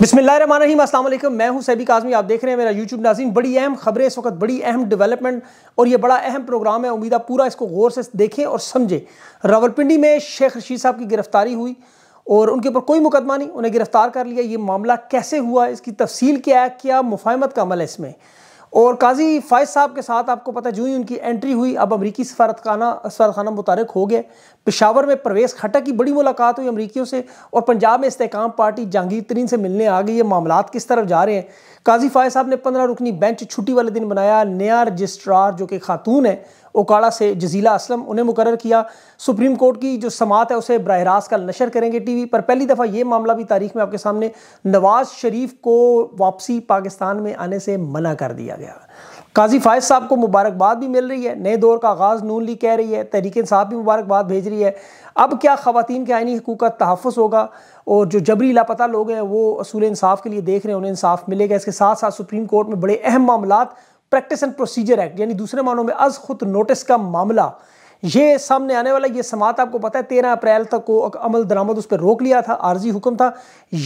बिसमीम असल मैं हूं सैबिक आजमी आप देख रहे हैं मेरा यूट्यूब नाजीन बड़ी अहम खबरें इस वक्त बड़ी अहम डेवलपमेंट और ये बड़ा अहम प्रोग्राम है उम्मीद पूरा इसको गौर से देखें और समझें रावलपिंडी में शेख रशीद साहब की गिरफ्तारी हुई और उनके ऊपर कोई मुकदमा नहीं उन्हें गिरफ्तार कर लिया ये मामला कैसे हुआ इसकी तफसील क्या है क्या मुफाहमत का अमल है इसमें और काजी फ़ायज साहब के साथ आपको पता जूँ ही उनकी एंट्री हुई अब अमरीकी सफारतखाना सफारतखाना मुतारक हो गए पेशावर में प्रवेश खट्टा की बड़ी मुलाकात हुई अमरीकियों से और पंजाब में इसकाम पार्टी जहांगीर तरीन से मिलने आ गई है मामला किस तरफ जा रहे हैं काजी फ़ायज साहब ने पंद्रह रुकनी बेंच छुट्टी वाले दिन बनाया नया रजिस्ट्रार जो कि खातून है ओकाड़ा से जजीला असलम उन्हें मुकर किया सुप्रीम कोर्ट की जो समात है उसे बरह रास्त कल नशर करेंगे टी वी पर पहली दफ़ा ये मामला भी तारीख में आपके सामने नवाज शरीफ को वापसी पाकिस्तान में आने से मना कर दिया गया काजी फायज साहब को मुबारकबाद भी मिल रही है नए दौर का आगाज़ नून ली कह रही है तहरीक साहब भी मुबारकबाद भेज रही है अब क्या ख़वान के आइनी हकूक का तहफ़ होगा और जो जबरी लापता लोग हैं वो असूल इंसाफ के लिए देख रहे हैं उन्हें इंसाफ मिलेगा इसके साथ साथ सुप्रीम कोर्ट में बड़े अहम मामला प्रैक्टिस एंड प्रोसीजर एक्ट यानी दूसरे मानों में अज खुद नोटिस का मामला ये सामने आने वाला ये समात आपको पता है तेरह अप्रैल तक को अमल दरामद उस पर रोक लिया था आर्जी हुक्म था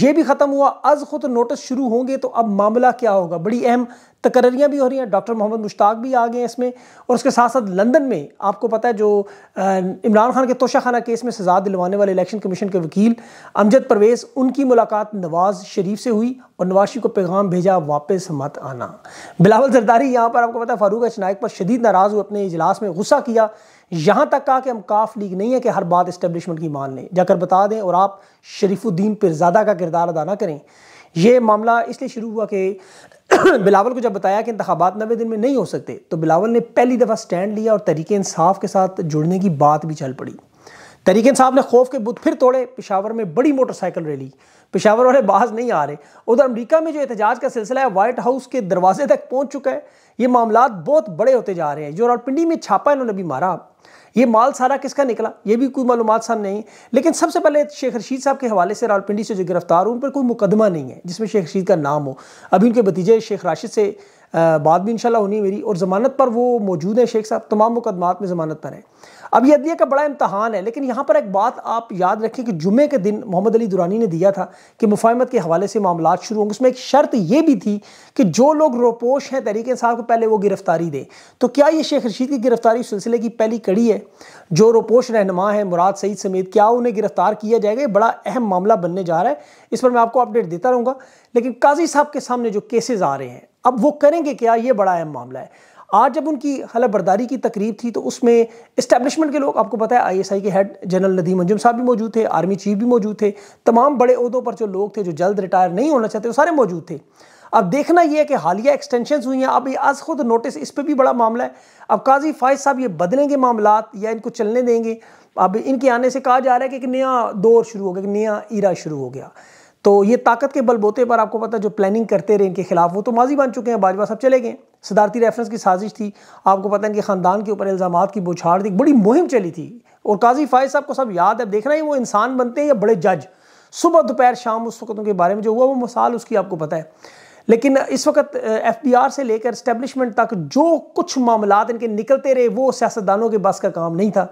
ये भी ख़त्म हुआ अज खुद नोटिस शुरू होंगे तो अब मामला क्या होगा बड़ी अहम तकर्रियाँ भी हो रही हैं डॉक्टर मोहम्मद मुश्ताक भी आ गए हैं इसमें और उसके साथ साथ लंदन में आपको पता है जो इमरान खान के तोशाखाना केस में सजा दिलवाने वाले इलेक्शन कमीशन के वकील अमजद परवेज़ उनकी मुलाकात नवाज़ शरीफ से हुई और नवाशी को पैगाम भेजा वापस मत आना बिलावल जरदारी यहाँ पर आपको पता है फारूक अचनायक पर शदीद नाराज़ हुए अपने इजलास में गुस्सा किया यहाँ तक कहा कि हम काफ लीग नहीं है कि हर बात इस्टेबलिशमेंट की मान लें जाकर बता दें और आप शरीफुद्दीन पिरजादा का किरदार अदा ना करें यह मामला इसलिए शुरू हुआ कि बिलावल को जब बताया कि इंतबात नबे दिन में नहीं हो सकते तो बिलावल ने पहली दफ़ा स्टैंड लिया और तरीके इंसाफ के साथ जुड़ने की बात भी चल पड़ी तरीके इंसाफ ने खौफ के बुत फिर तोड़े पिशावर में बड़ी मोटरसाइकिल रैली पिशावर वाले बाज नहीं आ रहे उधर अमरीका में जो एहतजाज का सिलसिला है वाइट हाउस के दरवाजे तक पहुँच चुका है ये मामला बहुत बड़े होते जा रहे हैं जो रावलपिंडी में छापा इन्होंने भी मारा ये माल सारा किसका निकला ये भी कोई मालूम सामने नहीं लेकिन सबसे पहले शेख रशीद साहब के हवाले से रावलपिंडी से जो गिरफ्तार हो उन पर कोई मुकदमा नहीं है जिसमें शेख रशीद का नाम हो अभी उनके भतीजे शेख राशिद से बात भी इनशाला होनी मेरी और ज़मानत पर वो मौजूद है शेख साहब तमाम मुकदमात में ज़मानत पर हैं अब यह अदलिया का बड़ा इम्तहान है लेकिन यहाँ पर एक बात आप याद रखें कि जुमे के दिन मोहम्मद अली दुरानी ने दिया था कि मुफाहमत के हवाले से मामला शुरू होंगे उसमें एक शर्त यह भी थी कि जो लोग रोपोश हैं तहरीक साहब को पहले वो गिरफ्तारी दें तो क्या ये शेख रशीद की गिरफ्तारी सिलसिले की पहली कड़ी है जो रोपोश रहनमा है मुराद सईद समेत क्या उन्हें गिरफ्तार किया जाएगा ये बड़ा अहम मामला बनने जा रहा है इस पर मैं आपको अपडेट देता रहूँगा लेकिन काजी साहब के सामने जो केसेज आ रहे हैं अब वो करेंगे क्या ये बड़ा अहम मामला है आज जब उनकी हलफ बर्दारी की तकरीब थी तो उसमें इस्टेबलिशमेंट के लोग आपको पता है आईएसआई के हेड जनरल नदीम अंजुम साहब भी मौजूद थे आर्मी चीफ भी मौजूद थे तमाम बड़े अहदों पर जो लोग थे जो जल्द रिटायर नहीं होना चाहते वो सारे मौजूद थे अब देखना यह है कि हालिया एक्सटेंशन हुई हैं अब ये आज खुद नोटिस इस पर भी बड़ा मामला है अब काजी फायज साहब ये बदलेंगे मामला या इनको चलने देंगे अब इनके आने से कहा जा रहा है कि एक नया दौर शुरू हो गया एक नया इरा शुरू हो गया तो ये ताकत के बलबोते पर आपको पता है जो प्लानिंग करते रहे इनके खिलाफ वो तो माजी बन चुके हैं बाजवा साहब चले गए सदारती रेफरेंस की साजिश थी आपको पता है इनके ख़ानदान के ऊपर इल्ज़ाम की बौछार थी बड़ी मुहिम चली थी और काजी फायज साहब को सब याद है देखना ही वो इंसान बनते हैं या बड़े जज सुबह दोपहर शाम उस वक्त के बारे में जो हुआ वो मिसाल उसकी आपको पता है लेकिन इस वक्त एफ बी आर से लेकर इस्टेब्लिशमेंट तक जो कुछ मामला इनके निकलते रहे वो सियासतदानों के बस का काम नहीं था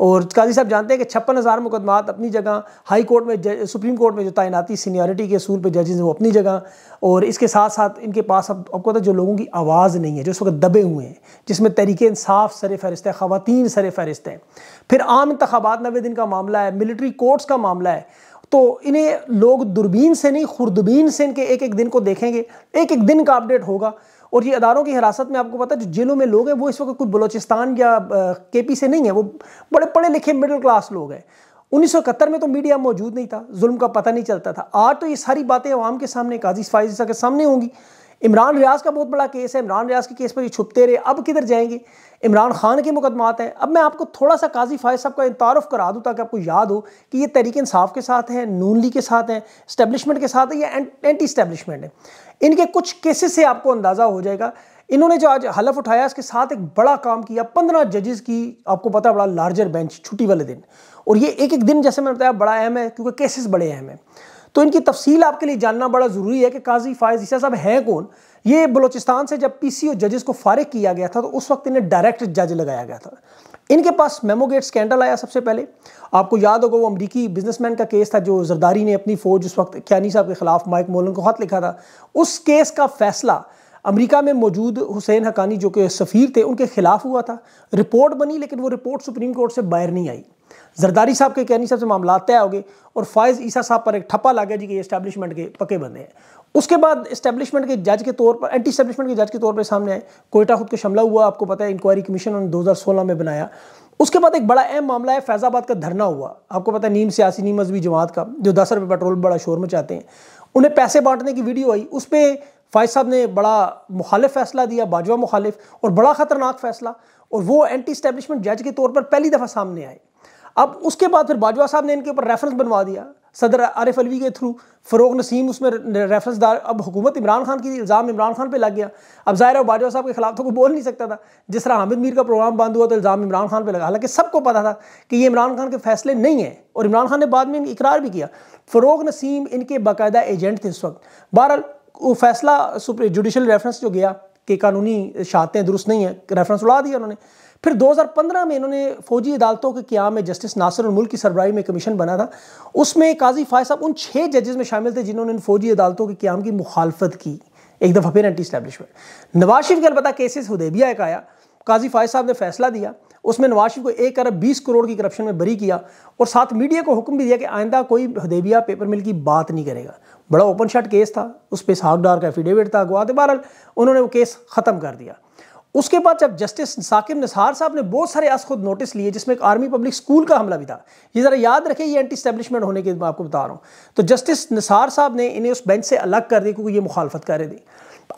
और काजी साहब जानते हैं कि छप्पन हज़ार मुकदमात अपनी जगह हाई कोर्ट में सुप्रीम कोर्ट में जो तैनाती सीनियरिटी के असूल पर जजेज़ हैं वो अपनी जगह और इसके साथ साथ इनके पास अब आपको पता तो जो लोगों की आवाज़ नहीं है जो इस वक्त दबे हुए हैं जिसमें तरीक़े इंसाफ सर फहरिस्त है खातन सर फहरिस्त हैं फिर आम इंतबात नवे दिन का मामला है मिलिट्री कोर्ट्स का मामला है तो इन्हें लोग दूरबीन से नहीं खुरदबीन से इनके एक एक दिन को देखेंगे एक एक दिन का अपडेट होगा और ये अदारों की हिरासत में आपको पता है जो जेलों में लोग हैं वो इस वक्त कुछ बलोचिस्तान या के पी से नहीं है वो बड़े पढ़े लिखे मिडिल क्लास लोग हैं इकहत्तर में तो मीडिया मौजूद नहीं था जुल्म का पता नहीं चलता था आज तो ये सारी बातें आवाम के सामने काजी फायजा के सामने होंगी इमरान रियाज का बहुत बड़ा केस है इमरान रियाज के केस पर ये छुपते रहे अब किधर जाएंगे इमरान खान के मुकदमात हैं अब मैं आपको थोड़ा सा काजी फायज साहब का तारफ़ करा दूँ ताकि आपको याद हो कि ये तहरीक इंसाफ के साथ हैं नून ली के साथ हैं इस्टेबलिशमेंट के साथ है या एंटी इस्टेबलिशमेंट है इनके कुछ केसेस से आपको अंदाज़ा हो जाएगा इन्होंने जो आज हलफ उठाया इसके साथ एक बड़ा काम किया पंद्रह जजेस की आपको पता बड़ा लार्जर बेंच छुट्टी वाले दिन और ये एक एक दिन जैसे मैंने बताया बड़ा अहम है क्योंकि केसेस बड़े अहम हैं तो इनकी तफसील आपके लिए जानना बड़ा ज़रूरी है कि काजी फायज ईसा साहब हैं कौन ये बलोचिस्तान से जब पी सी ओ जजेस को फारिग किया गया था तो उस वक्त इन्हें डायरेक्ट जज लगाया गया था इनके पास मेमोगेट स्कैंडल आया सबसे पहले आपको याद होगा वो अमरीकी बिजनेसमैन का केस था जो जरदारी ने अपनी फ़ौज उस वक्त क्यानी साहब के खिलाफ माइक मोलन को खत लिखा था उस केस का फैसला अमेरिका में मौजूद हुसैन हकानी जो कि सफ़ीर थे उनके ख़िलाफ़ हुआ था रिपोर्ट बनी लेकिन वो रिपोर्ट सुप्रीम कोर्ट से बाहर नहीं आई जरदारी साहब के कहने साहब से मामला तय हो गए और फायज़ ईसा साहब पर एक ठप्पा ला गया जी कि ये इस्टेब्लिशमेंट के पके बंदे हैं उसके बाद इस्टेब्लिशमेंट के जज के तौर पर एंटी स्टैब्लिशमेंट के जज के तौर पर सामने आए कोयटा खुद को शमला हुआ आपको पता है इंक्वायरी कमीशन उन्होंने दो हज़ार सोलह में बनाया उसके बाद एक बड़ा अहम मामला है फैज़ाबाद का धरना हुआ आपको पता है नीम सियासी नीम मजहबी जमात का जो दस रुपये पेट्रोल बड़ा शोर मचाते हैं उन्हें पैसे बांटने की वीडियो आई उस पर फायज साहब ने बड़ा मुखालिफ फैसला दिया बाजवा मुखालिफ और बड़ा ख़तरनाक फैसला और वो एंटी इस्टेबलिशमेंट जज के तौर पर पहली दफ़ा सामने आए अब उसके बाद फिर बाजवा साहब ने इनके ऊपर रेफरेंस बनवा दिया सदर आरिफ अलवी के थ्रू फ़रोग नसीम उसमें रेफरेंस दार अब हुकूमत इमरान खान की इल्ज़ाम इमरान खान पे लग गया अब ज़ाहिर है बाजवा साहब के खिलाफ तो कोई बोल नहीं सकता था जिस तरह हामिद मीर का प्रोग्राम बंद हुआ तो इल्ज़ाम इमरान खान पे लगा हालांकि सबको पता था कि ये इमरान खान के फैसले नहीं हैं और इमरान खान ने बाद में इकरार भी किया फ़रोग नसीम इनके बाकायदा एजेंट थे इस वक्त बहरहाल वो फैसला जुडिशल रेफरेंस जो गया कि कानूनी शहादतें दुरुस्त नहीं है रेफरेंस उड़ा दिया उन्होंने फिर 2015 में इन्होंने फौजी अदालतों के क्याम में जस्टिस नासिर मुल्क की सरबराही में कमीशन बना था उसमें काजी फायद साहब उन छः जजेज़ में शामिल थे जिन्होंने इन फौजी अदालतों के क्याम की मुखालफत की एक दफ़ा फिर एंटी स्टैब्लिशमेंट नवाज शरीफ के अलबत् केसेस हुदेबिया एक आया काजी फायद साहब ने फैसला दिया उसमें नवाज शरीफ को एक अरब बीस करोड़ की करप्शन में बरी किया और साथ मीडिया को हुक्म भी दिया कि आइंदा कोई हदेबिया पेपर मिल की बात नहीं करेगा बड़ा ओपन शट केस था उस पर इसहाक डार का एफिडेविट था अगवा बहर उन्होंने वो केस ख़त्म कर दिया उसके बाद जब जस्टिस साकिब निसार साहब ने बहुत सारे अस खुद नोटिस लिए जिसमें एक आर्मी पब्लिक स्कूल का हमला भी था ये ज़रा याद रखें ये एंटी स्टैब्लिशमेंट होने के मैं आपको बता रहा हूँ तो जस्टिस निसार साहब ने इन्हें उस बेंच से अलग कर दिया क्योंकि ये मुखालफत कर रहे थे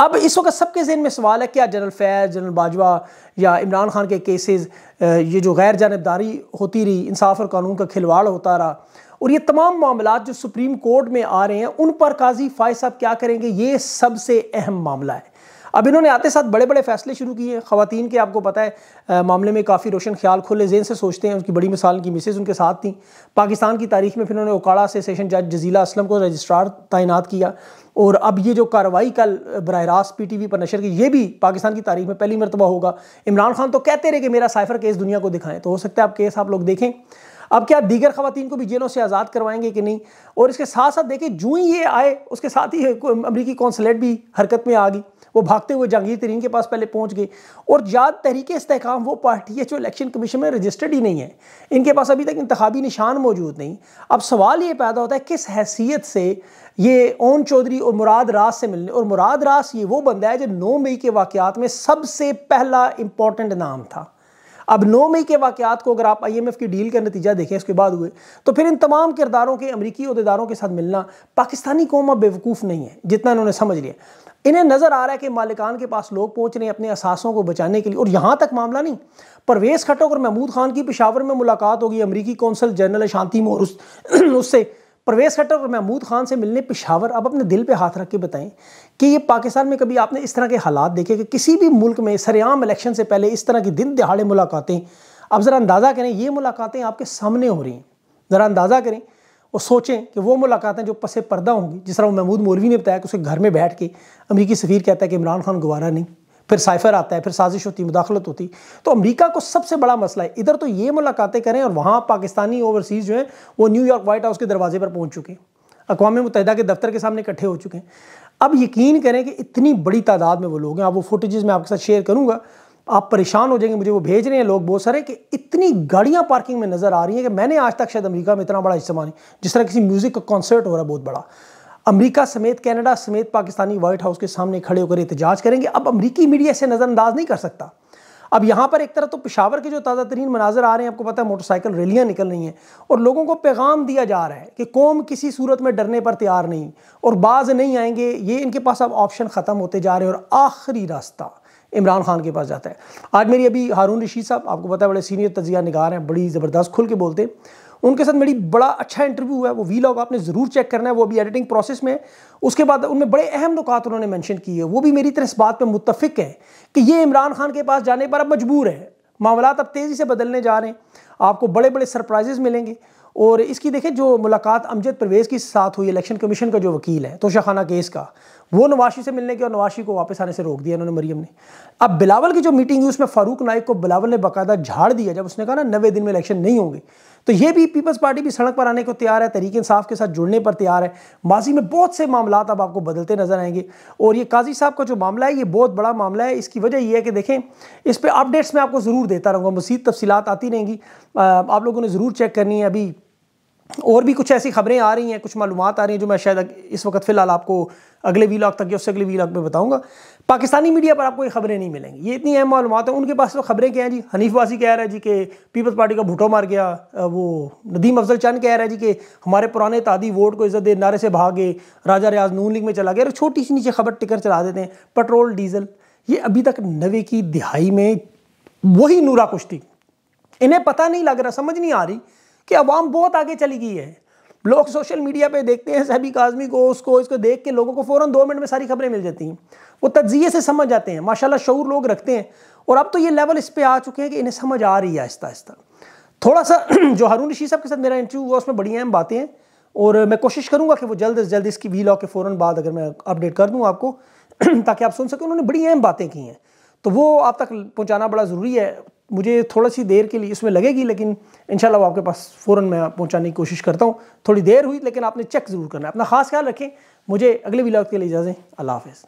अब इस वक्त सबके जहन में सवाल है क्या जनरल फैज जनरल बाजवा या इमरान खान के केसेस ये जो गैर जानबदारी होती रही इंसाफ और कानून का खिलवाड़ होता रहा और ये तमाम मामला जो सुप्रीम कोर्ट में आ रहे हैं उन पर काजी फ़ाय साहब क्या करेंगे ये सबसे अहम मामला है अब इन्होंने आते साथ बड़े बड़े फैसले शुरू किए खातन के आपको पता है आ, मामले में काफ़ी रोशन ख्याल खुले जेन से सोचते हैं उसकी बड़ी मिसाल की मिसेज उनके साथ थी पाकिस्तान की तारीख में फिर उन्होंने उकाड़ा से सेशन जज जजीला असलम को रजिस्ट्रार तैनात किया और अब ये जो कार्रवाई कल बरह रास्त पी टी वी पर नशर की ये भी पाकिस्तान की तारीख में पहली मरतबा होगा इमरान खान तो कहते रहे कि मेरा साइफर केस दुनिया को दिखाएं तो हो सकता है आप केस आप लोग देखें अब क्या दीगर खातन को भी जेलों से आज़ाद करवाएंगे कि नहीं और इसके साथ साथ देखें जूँ ही ये आए उसके साथ ही अमरीकी कौंसलेट भी हरकत में आ गई वो भागते हुए जहांगीर तरीन के पास पहले पहुंच गए और याद तरीके इसकाम वो पार्टी है जो इलेक्शन कमीशन में रजिस्टर्ड ही नहीं है इनके पास अभी तक इंतबी निशान मौजूद नहीं अब सवाल ये पैदा होता है किस हैसियत से ये ओन चौधरी और मुराद रास से मिलने और मुराद रास ये वो बंदा है जो नौ मई के वाक़ात में सबसे पहला इंपॉर्टेंट नाम था अब नौ मई के वाक़ात को अगर आप आईएमएफ की डील का नतीजा देखें उसके बाद हुए तो फिर इन तमाम किरदारों के अमरीकी अहदेदारों के साथ मिलना पाकिस्तानी कौम अब बेवकूफ़ नहीं है जितना इन्होंने समझ लिया इन्हें नज़र आ रहा है कि मालिकान के पास लोग पहुंच रहे हैं अपने असासों को बचाने के लिए और यहां तक मामला नहीं परवेज़ खटक और महमूद खान की पिशावर में मुलाकात होगी अमरीकी कौंसल जनरल शांति मोर उससे परवेज़ खट्टर और महमूद खान से मिलने पिशावर अब अपने दिल पे हाथ रख के बताएं कि ये पाकिस्तान में कभी आपने इस तरह के हालात देखे कि किसी भी मुल्क में सरेआम इलेक्शन से पहले इस तरह की दिन दिहाड़े मुलाकातें अब ज़रा अंदाज़ा करें ये मुलाकातें आपके सामने हो रही हैं ज़रा अंदाज़ा करें और सोचें कि वो मुलाकातें जो पसे पर्दा होंगी जिस तरह वो महमूद मौलवी ने बताया कि उसके घर में बैठ के अमरीकी सफ़ीर कहता है कि इमरान खान गवारा नहीं फिर साइफर आता है फिर साजिश होती मुदाखलत होती तो अमेरिका को सबसे बड़ा मसला है इधर तो ये मुलाकातें करें और वहाँ पाकिस्तानी ओवरसीज़ जो हैं वो न्यूयॉर्क वाइट हाउस के दरवाजे पर पहुँच चुके हैं अकवा मुतहदा के दफ्तर के सामने इकट्ठे हो चुके हैं अब यकीन करें कि इतनी बड़ी तादाद में वो लोग हैं आप वो फोटेज़ मैं आपके साथ शेयर करूँगा आप परेशान हो जाएंगे मुझे वो भेज रहे हैं लोग बहुत सारे कि इतनी गाड़ियाँ पार्किंग में नज़र आ रही हैं कि मैंने आज तक शायद अमेरिका में इतना बड़ा इस्तेमाल नहीं जिस तरह किसी म्यूज़िक का कॉन्सर्ट हो रहा है बहुत बड़ा अमेरिका समेत कनाडा समेत पाकिस्तानी व्हाइट हाउस के सामने खड़े होकर एहतजाज करेंगे अब अमरीकी मीडिया इसे नज़रअंदाज नहीं कर सकता अब यहाँ पर एक तरह तो पिशावर के जो ताज़ा तरीन मनाजर आ रहे हैं आपको पता है मोटरसाइकिल रैलियाँ निकल रही हैं और लोगों को पैगाम दिया जा रहा है कि कौम किसी सूरत में डरने पर तैयार नहीं और बाज नहीं आएंगे ये इनके पास अब ऑप्शन ख़त्म होते जा रहे हैं और आखिरी रास्ता इमरान खान के पास जाता है आज मेरी अभी हारून रशीद साहब आपको पता है बड़े सीनियर तजिया निगार हैं बड़ी ज़बरदस्त खुल के बोलते हैं उनके साथ मेरी बड़ा अच्छा इंटरव्यू हुआ है वो वी लॉग आपने ज़रूर चेक करना है वो अभी एडिटिंग प्रोसेस में उसके बाद उनमें बड़े अहम नुकात उन्होंने मैंशन किए वो भी मेरी तरह इस बात पर मुतफिक है कि ये इमरान खान के पास जाने पर अब मजबूर है मामला अब तेज़ी से बदलने जा रहे हैं आपको बड़े बड़े सरप्राइजेज़ मिलेंगे और इसकी देखें जो मुलाकात अमजद परवेज़ के साथ हुई इलेक्शन कमीशन का जो वकील है तोशाखाना केस का वो नवाशी से मिलने के और नवाशी को वापस आने से रोक दिया उन्होंने मरियम ने अब बिलावल की जो मीटिंग हुई उसमें फारूक नाइक को बिलावल ने बाकायदा झाड़ दिया जब उसने कहा ना नवे दिन में इलेक्शन नहीं होंगे तो ये भी पीपल्स पार्टी भी सड़क पर आने को तैयार है तरीके इंसाफ के साथ जुड़ने पर तैयार है माजी में बहुत से मामला अब आपको बदलते नजर आएंगे और ये काजी साहब का जो मामला है ये बहुत बड़ा मामला है इसकी वजह यह है कि देखें इस पर अपडेट्स मैं आपको ज़रूर देता रहूँगा मजीद तफसीत आती रहेंगी आप लोगों ने ज़रूर चेक करनी है अभी और भी कुछ ऐसी खबरें आ रही हैं कुछ मालूम आ रही हैं जो मैं शायद इस वक्त फ़िलहाल आपको अगले वी लाख तक या उससे अगले वी लाख में बताऊंगा पाकिस्तानी मीडिया पर आपको ये खबरें नहीं मिलेंगी ये इतनी अहम मालूम है उनके पास तो खबरें क्या हैं जी हनीफ वासी कह रहा है जी कि पीपल्स पार्टी का भुटो मार गया वो नदीम अफजल चंद कह रहा है जी कि हमारे पुराने तादी वोट को इज्जत दे नारे से भागे राजा रियाज नून लीग में चला गया और छोटी सी नीचे खबर टिकर चला देते हैं पेट्रोल डीजल ये अभी तक नवे की दिहाई में वही नूरा कुश्ती इन्हें पता नहीं लग रहा समझ नहीं आ रही कि अवाम बहुत आगे चली गई है लोग सोशल मीडिया पे देखते हैं सभी काजमी को उसको इसको देख के लोगों को फ़ौर दो मिनट में सारी खबरें मिल जाती हैं वो तजिए से समझ जाते हैं माशाल्लाह शूर लोग रखते हैं और अब तो ये लेवल इस पर आ चुके हैं कि इन्हें समझ आ रही है आहिस्ता आहिस्ता थोड़ा सा जो हारून रशी साहब के साथ मेरा इंटरव्यू हुआ उसमें बड़ी अहम बातें हैं और मैं कोशिश करूँगा कि वो जल्द अज जल्द इसकी वी के फ़ौर बाद अगर मैं अपडेट कर दूँ आपको ताकि आप सुन सकें उन्होंने बड़ी अहम बातें की हैं तो वो आप तक पहुँचाना बड़ा ज़रूरी है मुझे थोड़ा सी देर के लिए इसमें लगेगी लेकिन इन वो आपके पास फ़ौर मैं पहुँचाने की कोशिश करता हूँ थोड़ी देर हुई लेकिन आपने चेक ज़रूर करना अपना खास ख्याल रखें मुझे अगले विलाग के लिए इजाज़ें अल्लाह हाफ़